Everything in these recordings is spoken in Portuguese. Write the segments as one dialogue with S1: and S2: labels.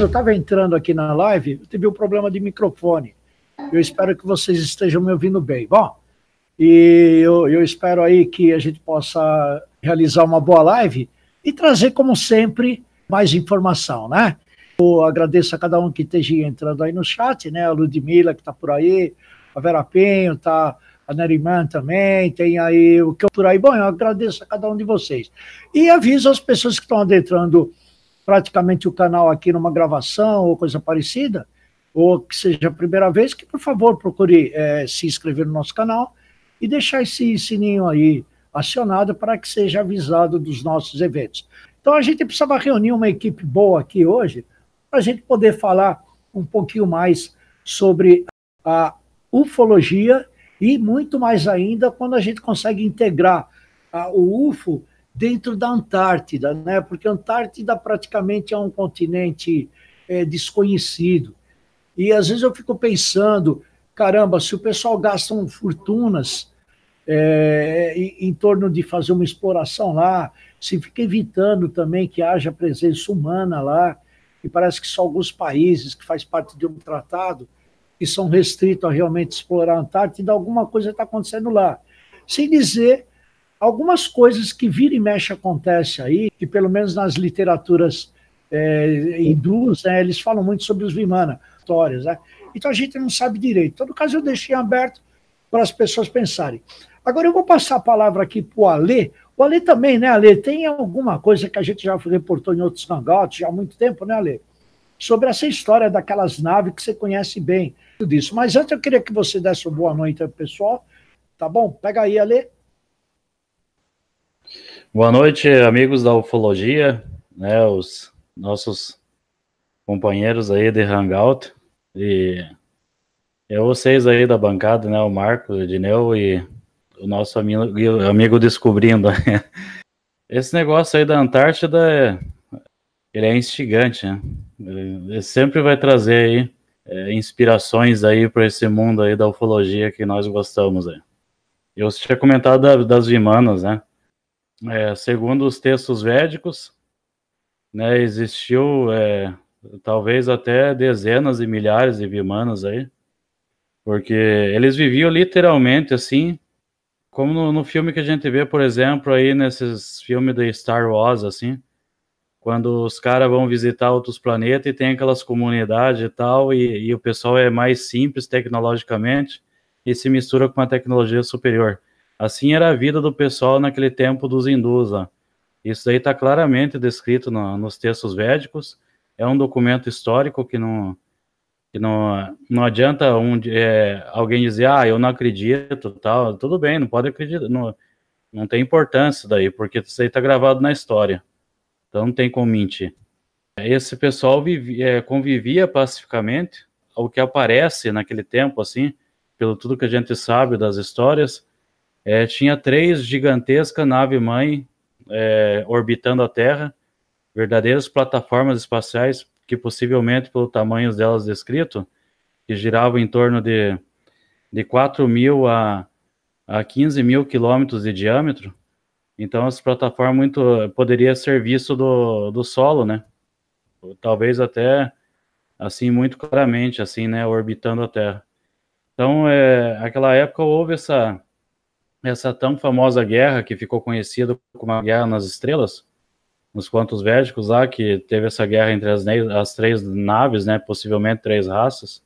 S1: quando eu estava entrando aqui na live, eu tive um problema de microfone. Eu espero que vocês estejam me ouvindo bem. Bom, e eu, eu espero aí que a gente possa realizar uma boa live e trazer, como sempre, mais informação, né? Eu agradeço a cada um que esteja entrando aí no chat, né? A Ludmilla que está por aí, a Vera Penho, tá? A Neriman também, tem aí o que eu por aí. Bom, eu agradeço a cada um de vocês. E aviso as pessoas que estão adentrando praticamente o canal aqui numa gravação ou coisa parecida, ou que seja a primeira vez, que por favor procure é, se inscrever no nosso canal e deixar esse sininho aí acionado para que seja avisado dos nossos eventos. Então a gente precisava reunir uma equipe boa aqui hoje para a gente poder falar um pouquinho mais sobre a ufologia e muito mais ainda quando a gente consegue integrar a, ah, o UFO dentro da Antártida, né? porque a Antártida praticamente é um continente é, desconhecido. E às vezes eu fico pensando, caramba, se o pessoal gastam fortunas é, em torno de fazer uma exploração lá, se fica evitando também que haja presença humana lá, e parece que só alguns países que faz parte de um tratado que são restritos a realmente explorar a Antártida, alguma coisa está acontecendo lá. Sem dizer algumas coisas que vira e mexe acontece aí, que pelo menos nas literaturas é, hindus, né, eles falam muito sobre os Vimana, histórias. Né? Então a gente não sabe direito. todo então, caso, eu deixei aberto para as pessoas pensarem. Agora eu vou passar a palavra aqui para o Alê. O Alê também, né, Alê? Tem alguma coisa que a gente já reportou em outros hangouts já há muito tempo, né, Alê? Sobre essa história daquelas naves que você conhece bem, tudo isso. Mas antes eu queria que você desse uma boa noite ao pessoal. Tá bom? Pega aí, Alê.
S2: Boa noite, amigos da ufologia, né, os nossos companheiros aí de Hangout e é vocês aí da bancada, né, o Marcos, o Edneu e o nosso amigo, amigo descobrindo. Esse negócio aí da Antártida, é, ele é instigante, né? Ele sempre vai trazer aí é, inspirações aí para esse mundo aí da ufologia que nós gostamos aí. Né? Eu tinha comentado das Vimanas, né? é, segundo os textos védicos, né, existiu é, talvez até dezenas e milhares de vimanas aí, porque eles viviam literalmente assim, como no, no, filme que a gente vê, por exemplo, aí nesses filmes de Star Wars, assim, quando os caras vão visitar outros planetas e tem aquelas comunidades e tal, e, e o pessoal é mais simples tecnologicamente e se mistura com uma tecnologia superior. Assim era a vida do pessoal naquele tempo dos hindus. Lá. Isso aí está claramente descrito no, nos textos védicos. É um documento histórico que não, que não, não adianta um, é, alguém dizer, ah, eu não acredito, tal. Tudo bem, não pode acreditar, não, não tem importância daí, porque isso aí está gravado na história. Então não tem como mentir. Esse pessoal vivia, é, convivia pacificamente, o que aparece naquele tempo, assim, pelo tudo que a gente sabe das histórias, é, tinha três gigantescas nave-mãe é, orbitando a Terra, verdadeiras plataformas espaciais que possivelmente, pelo tamanho delas descrito, que giravam em torno de, de 4 mil a, a 15 mil quilômetros de diâmetro. Então, essa plataforma muito poderia ser visto do, do solo, né? Talvez até assim muito claramente, assim, né, orbitando a Terra. Então, é, aquela época houve essa essa tão famosa guerra que ficou conhecida como a Guerra nas Estrelas, nos contos védicos lá, que teve essa guerra entre as, as três naves, né, possivelmente três raças.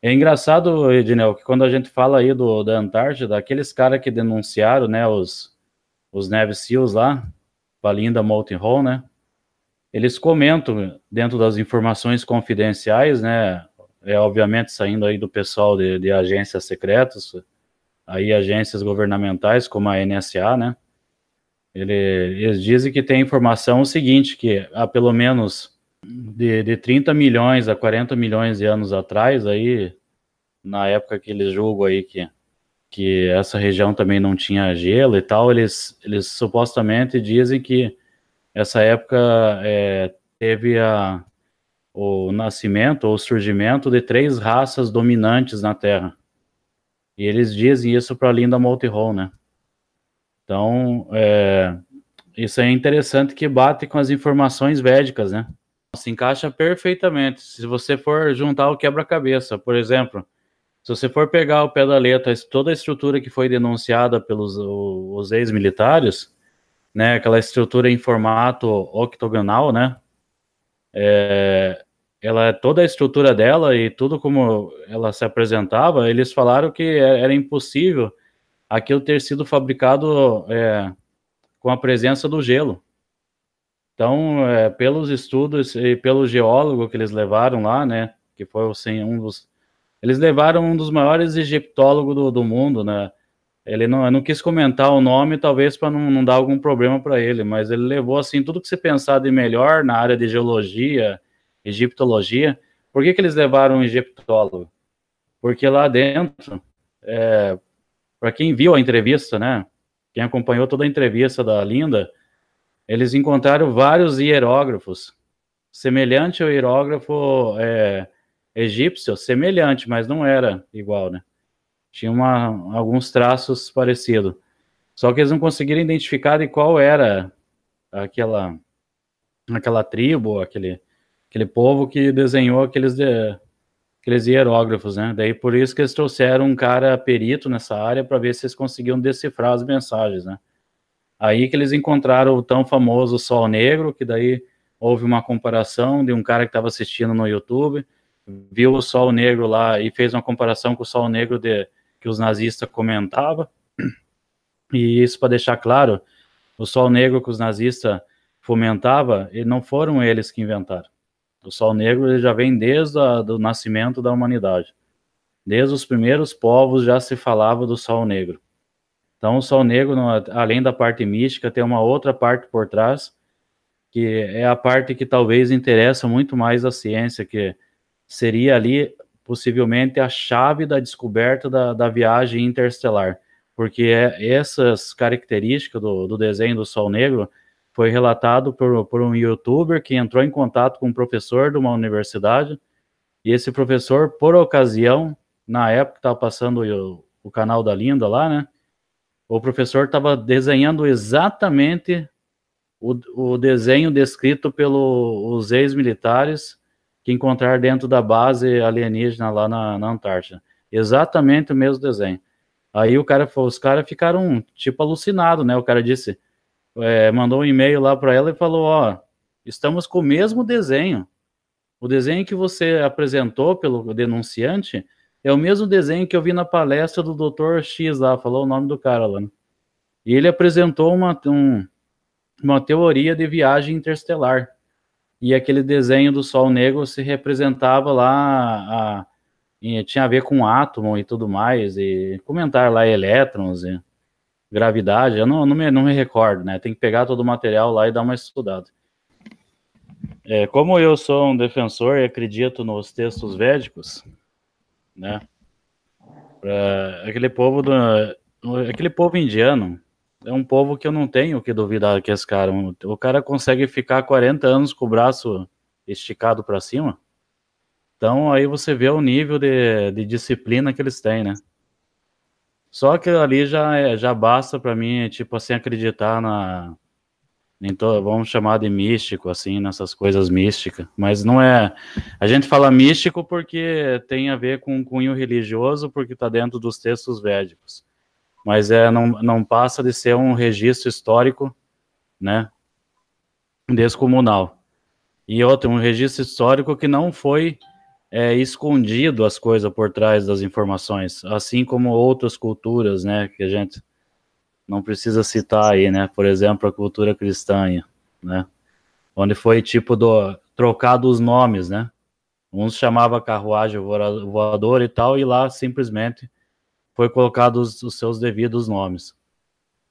S2: É engraçado, Ednel, que quando a gente fala aí do, da Antártida, aqueles caras que denunciaram, né, os, os Neve Seals lá, Balinda Molten Hall, né, eles comentam dentro das informações confidenciais, né, é obviamente saindo aí do pessoal de, de agências secretas, aí agências governamentais como a NSA, né? Ele, eles dizem que tem informação o seguinte, que há pelo menos de, de 30 milhões a 40 milhões de anos atrás, aí, na época que eles julgam aí que, que essa região também não tinha gelo e tal, eles, eles supostamente dizem que essa época é, teve a, o nascimento ou surgimento de três raças dominantes na Terra. E eles dizem isso para a Linda Multihall, né? Então, é, isso é interessante que bate com as informações védicas, né? Se encaixa perfeitamente. Se você for juntar o quebra-cabeça, por exemplo, se você for pegar o pé da letra, toda a estrutura que foi denunciada pelos os ex-militares, né, aquela estrutura em formato octogonal, né, é, ela toda a estrutura dela e tudo como ela se apresentava, eles falaram que é, era impossível aquilo ter sido fabricado é, com a presença do gelo. Então, é, pelos estudos e pelo geólogo que eles levaram lá, né, que foi assim, um dos, eles levaram um dos maiores egiptólogos do, do mundo, né? Ele não, não quis comentar o nome, talvez para não, não dar algum problema para ele, mas ele levou assim tudo que se pensar de melhor na área de geologia, egiptologia. Por que, que eles levaram um egiptólogo? Porque lá dentro, é, para quem viu a entrevista, né, quem acompanhou toda a entrevista da Linda, eles encontraram vários hierógrafos, semelhante ao hierógrafo é, egípcio, semelhante, mas não era igual, né? Tinha uma, alguns traços parecidos. Só que eles não conseguiram identificar de qual era aquela, aquela tribo, aquele, aquele povo que desenhou aqueles, de, aqueles hierógrafos, né? Daí por isso que eles trouxeram um cara perito nessa área para ver se eles conseguiam decifrar as mensagens, né? Aí que eles encontraram o tão famoso Sol Negro, que daí houve uma comparação de um cara que estava assistindo no YouTube, viu o Sol Negro lá e fez uma comparação com o Sol Negro de, que os nazistas comentavam. E isso para deixar claro, o Sol Negro que os nazistas fomentavam, e não foram eles que inventaram. O sol negro ele já vem desde o nascimento da humanidade. Desde os primeiros povos já se falava do sol negro. Então, o sol negro, além da parte mística, tem uma outra parte por trás, que é a parte que talvez interessa muito mais a ciência, que seria ali possivelmente a chave da descoberta da, da viagem interestelar, porque é, essas características do, do desenho do sol negro foi relatado por, por um youtuber que entrou em contato com um professor de uma universidade, e esse professor, por ocasião, na época estava passando o, o canal da Linda lá, né? O professor estava desenhando exatamente o, o, desenho descrito pelos ex-militares que encontraram dentro da base alienígena lá na, na, Antártida. Exatamente o mesmo desenho. Aí o cara, os caras ficaram tipo alucinados, né? O cara disse: é, mandou um e-mail lá para ela e falou: ó, estamos com o mesmo desenho. O desenho que você apresentou pelo denunciante é o mesmo desenho que eu vi na palestra do Dr. X lá, falou o nome do cara lá. Né? E ele apresentou uma, um, uma teoria de viagem interestelar. E aquele desenho do Sol Negro se representava lá, a, tinha a ver com átomo e tudo mais, e comentar lá elétrons. E, gravidade, eu não, não, me, não me recordo, né? Tem que pegar todo o material lá e dar uma estudada. É, como eu sou um defensor e acredito nos textos védicos, né? Pra aquele povo do, aquele povo indiano é um povo que eu não tenho que duvidar que esse cara, o cara consegue ficar 40 anos com o braço esticado para cima. Então aí você vê o nível de, de disciplina que eles têm, né? Só que ali já, é, já basta para mim, é tipo assim, acreditar na. Em to, vamos chamar de místico, assim, nessas coisas místicas. Mas não é. A gente fala místico porque tem a ver com um cunho religioso, porque está dentro dos textos védicos. Mas é, não, não passa de ser um registro histórico, né? Descomunal. E outro, um registro histórico que não foi é, escondido as coisas por trás das informações, assim como outras culturas, né, que a gente não precisa citar aí, né, por exemplo, a cultura cristã, né, onde foi tipo do trocado os nomes, né, uns chamava carruagem voadora e tal, e lá simplesmente foi colocados os seus devidos nomes.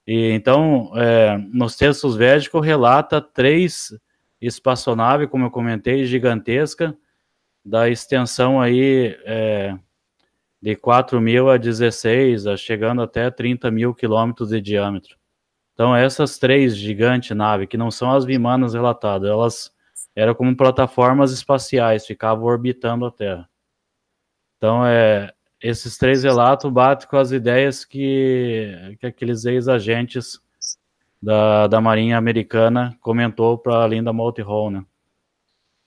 S2: E então, é, nos textos védicos relata três espaçonaves, como eu comentei, gigantesca, da extensão aí é, de 4 mil a 16, chegando até 30 mil quilômetros de diâmetro. Então essas três gigantes naves, que não são as Vimanas relatadas, elas eram como plataformas espaciais, ficavam orbitando a Terra. Então é, esses três relatos batem com as ideias que, que aqueles ex-agentes da, da Marinha Americana comentou para a Linda Maltihol, né?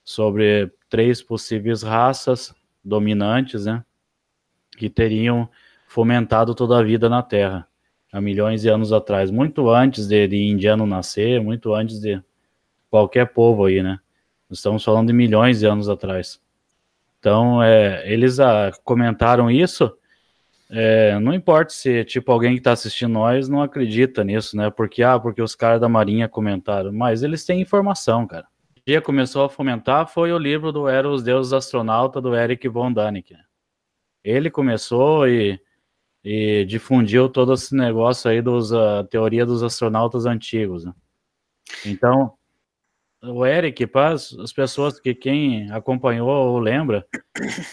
S2: sobre três possíveis raças dominantes, né, que teriam fomentado toda a vida na Terra há milhões de anos atrás, muito antes de, de indiano nascer, muito antes de qualquer povo aí, né? Estamos falando de milhões de anos atrás. Então, é, eles ah, comentaram isso. É, não importa se tipo alguém que está assistindo nós não acredita nisso, né? Porque ah, porque os caras da Marinha comentaram, mas eles têm informação, cara dia começou a fomentar foi o livro do Era os Deuses Astronauta, do Eric von Däniken. Ele começou e, e, difundiu todo esse negócio aí dos a ah, teoria dos astronautas antigos. Né? Então, o Eric, para as pessoas que quem acompanhou ou lembra,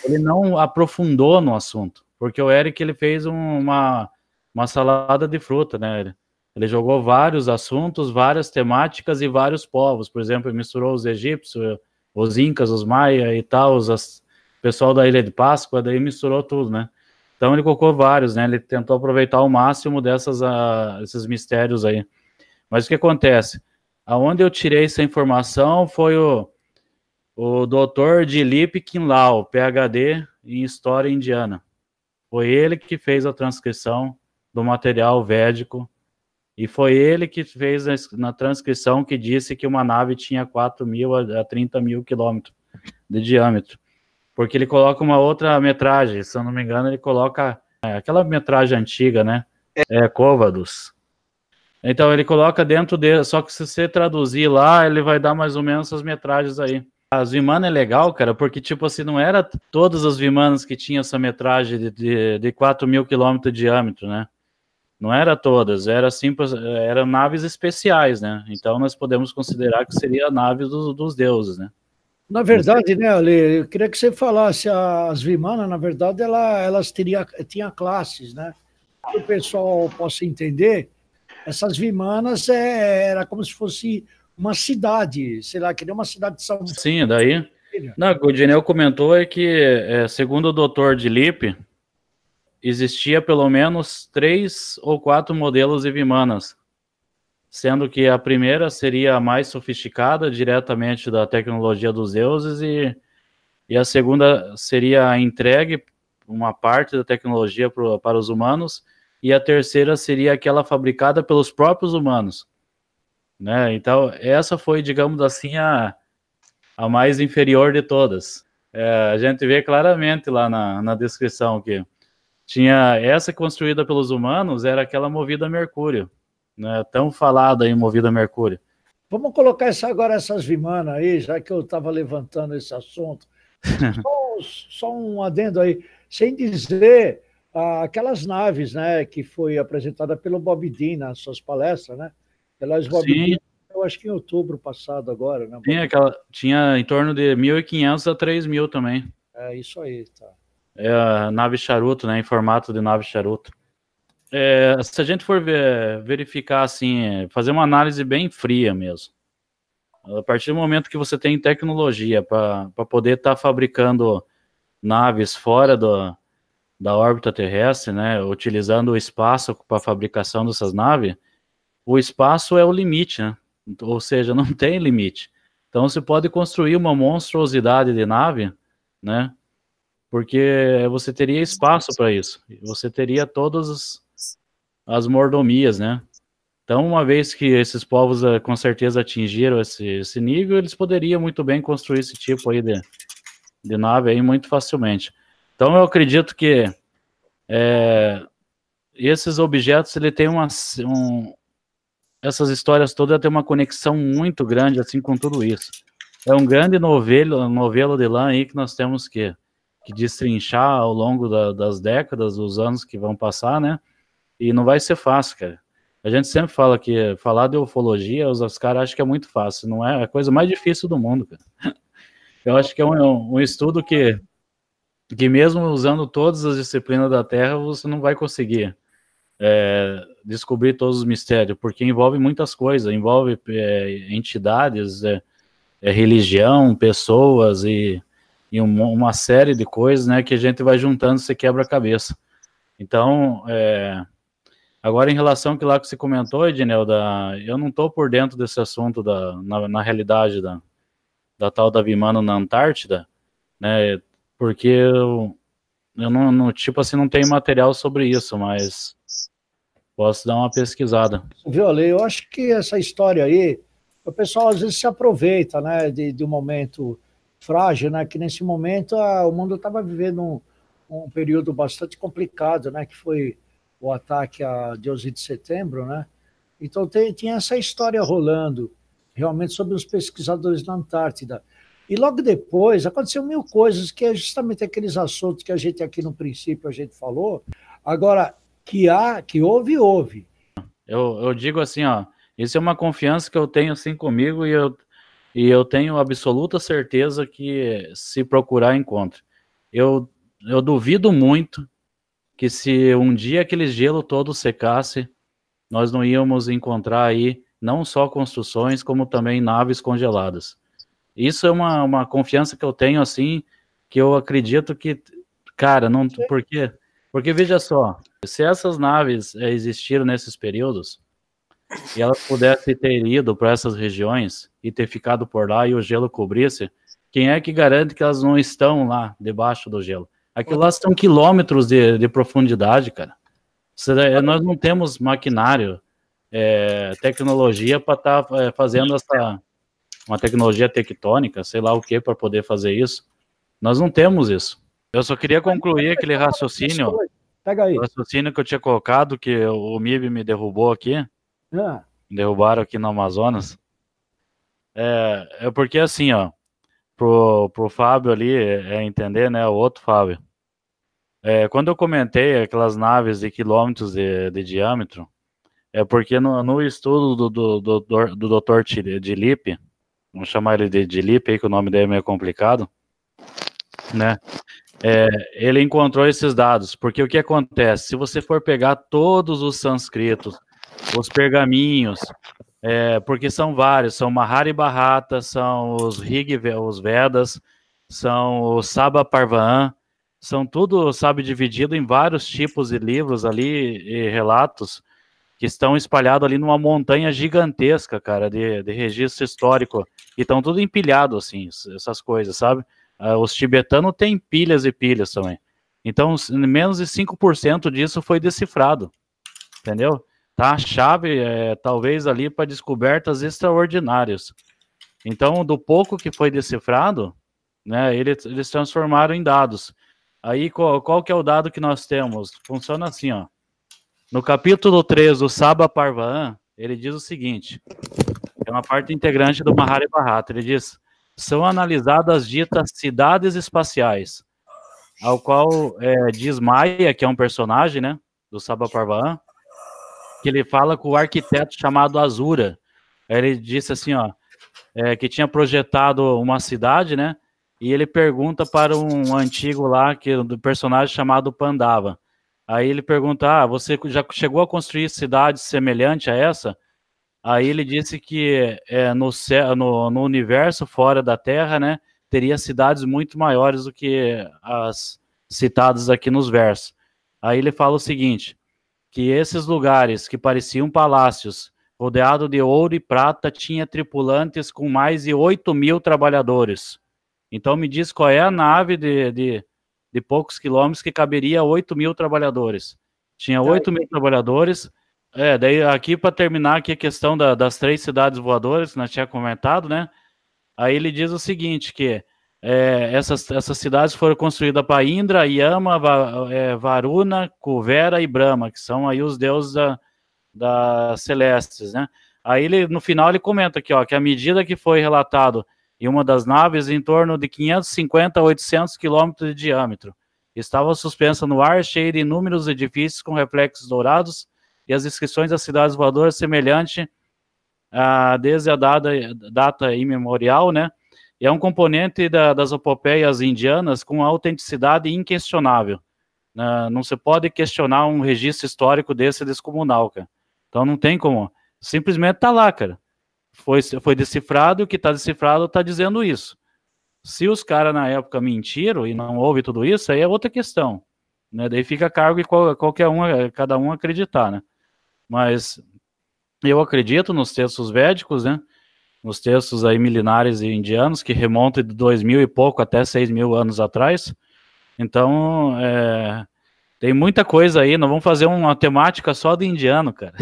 S2: ele não aprofundou no assunto, porque o Eric ele fez uma, uma salada de fruta, né? Ele jogou vários assuntos, várias temáticas e vários povos. Por exemplo, misturou os egípcios, os incas, os maia e tal, os as, pessoal da Ilha de Páscoa, daí misturou tudo, né? Então ele colocou vários, né? Ele tentou aproveitar ao máximo dessas a, ah, esses mistérios aí. Mas o que acontece? Aonde eu tirei essa informação foi o o doutor Dilip Kinlal, PhD em História Indiana. Foi ele que fez a transcrição do material védico e foi ele que fez na transcrição que disse que uma nave tinha 4 mil a 30 mil quilômetros de diâmetro. Porque ele coloca uma outra metragem, se eu não me engano, ele coloca é, aquela metragem antiga, né? É, Côvados. Então ele coloca dentro dele, só que se você traduzir lá, ele vai dar mais ou menos essas metragens aí. As Vimana é legal, cara, porque tipo assim, não era todas as Vimanas que tinham essa metragem de, de, de 4 mil quilômetros de diâmetro, né? não era todas, era simples, eram naves especiais, né? Então nós podemos considerar que seria a nave dos deuses, né?
S1: Na verdade, né, Ale, eu queria que você falasse, as vimanas. na verdade, ela, elas teria, tinha classes, né? Que o pessoal possa entender, essas Vimanas é, era como se fosse uma cidade, sei lá, que nem uma cidade de São
S2: Sim, daí... Não, o o Daniel comentou é que, é, segundo o doutor de Lippe, existia pelo menos três ou quatro modelos vimanas, sendo que a primeira seria a mais sofisticada, diretamente da tecnologia dos deuses, e, e a segunda seria a entregue, uma parte da tecnologia pro, para os humanos, e a terceira seria aquela fabricada pelos próprios humanos. Né? Então, essa foi, digamos assim, a, a mais inferior de todas. É, a gente vê claramente lá na, na descrição que tinha essa construída pelos humanos, era aquela movida a mercúrio, né? Tão falada aí, movida a mercúrio. Vamos colocar
S1: isso agora essas vimanas aí, já que eu estava levantando esse assunto. Só, só, um adendo aí, sem dizer ah, aquelas naves, né, que foi apresentada pelo Bob Dean nas suas palestras, né? Pelas Bob Sim. Dean, eu acho que em outubro passado agora, né? Tinha,
S2: aquela, tinha em torno de 1.500 a 3.000 também. É, isso aí, tá é, nave charuto, né, em formato de nave charuto. É, se a gente for ver, verificar assim, é, fazer uma análise bem fria mesmo, a partir do momento que você tem tecnologia para poder estar tá fabricando naves fora do, da órbita terrestre, né, utilizando o espaço para fabricação dessas naves, o espaço é o limite, né? ou seja, não tem limite. Então você pode construir uma monstruosidade de nave, né, porque você teria espaço para isso, você teria todas as, as mordomias, né? Então, uma vez que esses povos eh, com certeza atingiram esse, esse nível, eles poderiam muito bem construir esse tipo aí de, de nave aí muito facilmente. Então, eu acredito que é, esses objetos, ele tem uma, um, essas histórias todas têm uma conexão muito grande assim com tudo isso. É um grande novelo, novelo de lã aí que nós temos que que destrinchar ao longo da, das décadas, dos anos que vão passar, né? E não vai ser fácil, cara. A gente sempre fala que falar de ufologia, os, os caras acham que é muito fácil. Não é, é a coisa mais difícil do mundo, cara. Eu acho que é, é um, um estudo que, que, mesmo usando todas as disciplinas da Terra, você não vai conseguir é, descobrir todos os mistérios, porque envolve muitas coisas, envolve é, entidades, é, religião, pessoas e e um, uma série de coisas, né, que a gente vai juntando, você quebra a cabeça. Então, é, agora em relação que lá que você comentou, Ednel, da, eu não estou por dentro desse assunto da, na, na realidade da, da tal da Vimano na Antártida, né, porque eu, eu não, não, tipo assim, não tenho material sobre isso, mas posso dar uma pesquisada.
S1: Viola, eu acho que essa história aí, o pessoal às vezes se aproveita, né, de, de um momento frágil, né? Que nesse momento a, o mundo estava vivendo um, um, período bastante complicado, né? Que foi o ataque a 12 de setembro, né? Então tem, tinha essa história rolando, realmente sobre os pesquisadores na Antártida. E logo depois aconteceu mil coisas que é justamente aqueles assuntos que a gente aqui no princípio a gente falou. Agora que há, que houve,
S2: houve. Eu, eu digo assim, ó, isso é uma confiança que eu tenho assim comigo e eu e eu tenho absoluta certeza que se procurar, encontre. Eu, eu duvido muito que se um dia aquele gelo todo secasse, nós não íamos encontrar aí não só construções, como também naves congeladas. Isso é uma, uma confiança que eu tenho, assim, que eu acredito que, cara, não, por quê? Porque veja só, se essas naves eh, existiram nesses períodos, e elas pudessem ter ido para essas regiões e ter ficado por lá e o gelo cobrisse, quem é que garante que elas não estão lá debaixo do gelo? Aquilo lá são quilômetros de, de profundidade, cara. Nós não temos maquinário, é, tecnologia para estar tá, é, fazendo essa uma tecnologia tectônica, sei lá o que, para poder fazer isso. Nós não temos isso. Eu só queria concluir aquele raciocínio. Pega aí. O raciocínio que eu tinha colocado, que o MIB me derrubou aqui, ah. Derrubaram aqui no Amazonas. É, é porque assim, ó, pro, pro Fábio ali é, é entender, né? O outro Fábio. É, quando eu comentei aquelas naves de quilômetros de, de diâmetro, é porque no, no estudo do, do, do, do Dr. Dilipe, vamos chamar ele de Dilipe aí, que o nome dele é meio complicado, né? É, ele encontrou esses dados, porque o que acontece? Se você for pegar todos os sânscritos, os pergaminhos, é, porque são vários, são Mahari Bharata, são os Rig, os Vedas, são o Saba Parvan, são tudo, sabe, dividido em vários tipos de livros ali e relatos que estão espalhados ali numa montanha gigantesca, cara, de, de registro histórico. E estão tudo empilhado, assim, essas coisas, sabe? Ah, os tibetanos têm pilhas e pilhas também. Então, menos de 5% disso foi decifrado, entendeu? tá? Chave é talvez ali para descobertas extraordinárias. Então, do pouco que foi decifrado, né, eles, eles transformaram em dados. Aí, qual, qual que é o dado que nós temos? Funciona assim, ó. No capítulo 3 do Saba Parvaan, ele diz o seguinte, é uma parte integrante do Mahari Bharata, ele diz, são analisadas ditas cidades espaciais, ao qual é, diz Maia, que é um personagem, né, do Saba Parvaan, que ele fala com o arquiteto chamado Azura. ele disse assim, ó, é, que tinha projetado uma cidade, né? E ele pergunta para um antigo lá, que é do personagem chamado Pandava. Aí ele pergunta: Ah, você já chegou a construir cidade semelhante a essa? Aí ele disse que é, no, no, no, universo fora da Terra, né, teria cidades muito maiores do que as citadas aqui nos versos. Aí ele fala o seguinte: que esses lugares, que pareciam palácios, rodeado de ouro e prata, tinha tripulantes com mais de 8 mil trabalhadores. Então me diz qual é a nave de, de, de poucos quilômetros que caberia 8 mil trabalhadores. Tinha 8 tá, mil trabalhadores. É, daí aqui para terminar aqui a questão da, das três cidades voadoras, que nós tinha comentado, né? Aí ele diz o seguinte, que é, essas, essas cidades foram construídas para Indra, Yama, Va, é, Varuna, Kuvera e Brahma, que são aí os deuses da, celestes, né? Aí ele, no final ele comenta aqui, ó, que à medida que foi relatado em uma das naves em torno de 550 a 800 quilômetros de diâmetro, estava suspensa no ar, cheia de inúmeros edifícios com reflexos dourados e as inscrições das cidades voadoras semelhante a desde a data, data imemorial, né? e é um componente da, das epopeias indianas com autenticidade inquestionável. Né? Não se pode questionar um registro histórico desse descomunal, cara. Então não tem como. Simplesmente tá lá, cara. Foi, foi decifrado, o que tá decifrado tá dizendo isso. Se os caras na época mentiram e não houve tudo isso, aí é outra questão. Né? Daí fica a cargo de qual, qualquer um, eh, cada um acreditar, né? Mas eu acredito nos textos védicos, né? nos textos aí milenares e indianos, que remontam de dois mil e pouco até seis mil anos atrás. Então, é, tem muita coisa aí, não vamos fazer uma temática só do indiano, cara.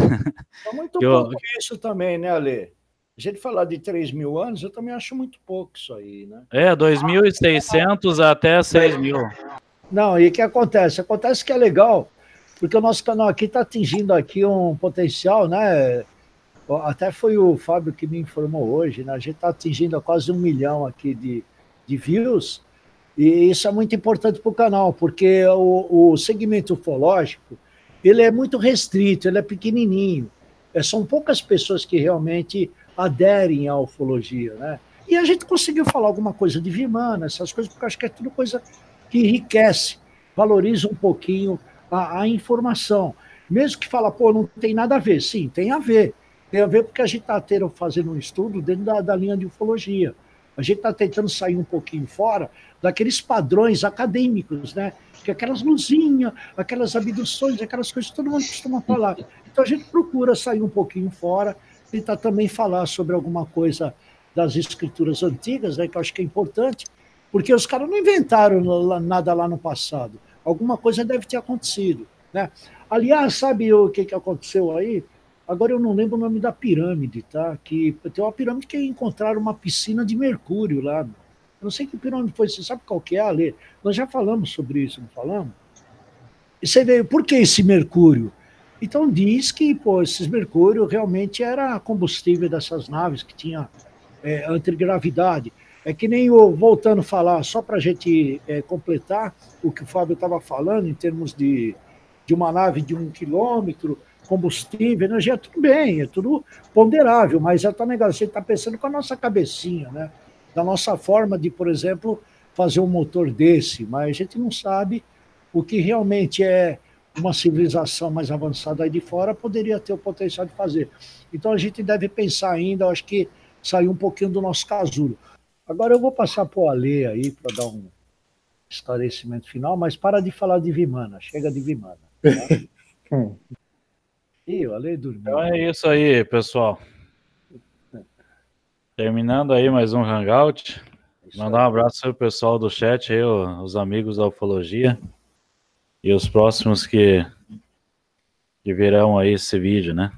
S1: É muito eu... pouco isso também, né, Ale? A gente falar de 3 mil anos, eu também acho muito pouco isso aí, né?
S2: É, 2.600 ah, até 6 mil.
S1: Não, e o que acontece? Acontece que é legal, porque o nosso canal aqui está atingindo aqui um potencial, né? Até foi o Fábio que me informou hoje, né? a gente está atingindo quase um milhão aqui de, de views, e isso é muito importante para o canal, porque o, o segmento ufológico ele é muito restrito, ele é pequenininho. É, são poucas pessoas que realmente aderem à ufologia, né? E a gente conseguiu falar alguma coisa de Vimana, essas coisas, porque acho que é tudo coisa que enriquece, valoriza um pouquinho a, a informação. Mesmo que fala, pô, não tem nada a ver. Sim, tem a ver. Tem a ver porque a gente está fazendo um estudo dentro da, da linha de ufologia. A gente está tentando sair um pouquinho fora daqueles padrões acadêmicos, né? Que aquelas luzinhas, aquelas abduções, aquelas coisas que todo mundo costuma falar. Então a gente procura sair um pouquinho fora, tentar tá também falar sobre alguma coisa das escrituras antigas, né? Que eu acho que é importante, porque os caras não inventaram nada lá no passado. Alguma coisa deve ter acontecido, né? Aliás, sabe o que, que aconteceu aí? Agora eu não lembro o nome da pirâmide, tá? Que tem uma pirâmide que encontraram uma piscina de mercúrio lá. Eu não sei que pirâmide foi, você sabe qual que é, Ale? Nós já falamos sobre isso, não falamos? E você veio por que esse mercúrio? Então diz que pô, esses mercúrio realmente era combustível dessas naves que tinha é, antigravidade. É que nem o, voltando a falar, só para a gente é, completar o que o Fábio estava falando em termos de, de uma nave de um quilômetro, combustível, energia, tudo bem, é tudo ponderável, mas é a você está pensando com a nossa cabecinha, né? da nossa forma de, por exemplo, fazer um motor desse, mas a gente não sabe o que realmente é uma civilização mais avançada aí de fora poderia ter o potencial de fazer. Então a gente deve pensar ainda, acho que saiu um pouquinho do nosso casulo. Agora eu vou passar para o Alê aí para dar um esclarecimento final, mas para de falar de Vimana, chega de Vimana. Tá? Ale dormiu.
S2: Então é isso aí, pessoal. Terminando aí mais um Hangout. É Mandar um abraço pro pessoal do chat, aí, os amigos da Ufologia. E os próximos que, que virão aí esse vídeo, né?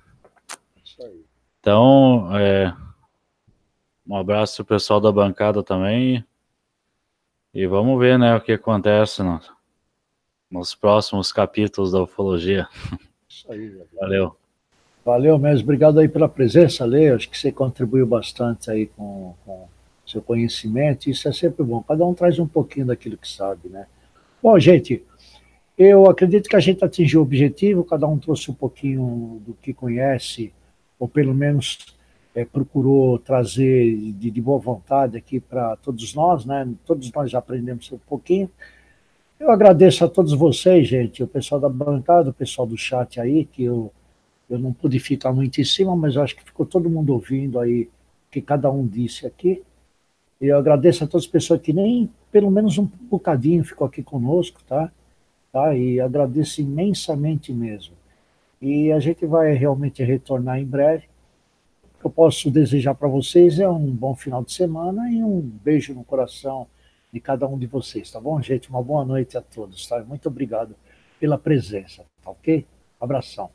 S2: É então, é, um abraço pro pessoal da bancada também. E vamos ver, né, o que acontece no, nos próximos capítulos da Ufologia. Isso aí, Valeu.
S1: Valeu mesmo, obrigado aí pela presença, Lê. Acho que você contribuiu bastante aí com, com seu conhecimento, isso é sempre bom. Cada um traz um pouquinho daquilo que sabe, né? Bom, gente, eu acredito que a gente atingiu o objetivo, cada um trouxe um pouquinho do que conhece, ou pelo menos é, procurou trazer de, de boa vontade aqui para todos nós, né? Todos nós já aprendemos um pouquinho. Eu agradeço a todos vocês, gente, o pessoal da bancada, o pessoal do chat aí, que eu, eu não pude ficar muito em cima, mas acho que ficou todo mundo ouvindo aí o que cada um disse aqui. Eu agradeço a todas as pessoas que nem pelo menos um bocadinho ficou aqui conosco, tá? tá? E agradeço imensamente mesmo. E a gente vai realmente retornar em breve. O que eu posso desejar para vocês é um bom final de semana e um beijo no coração de cada um de vocês, tá bom, gente? Uma boa noite a todos, tá? Muito obrigado pela presença, tá ok? Abração.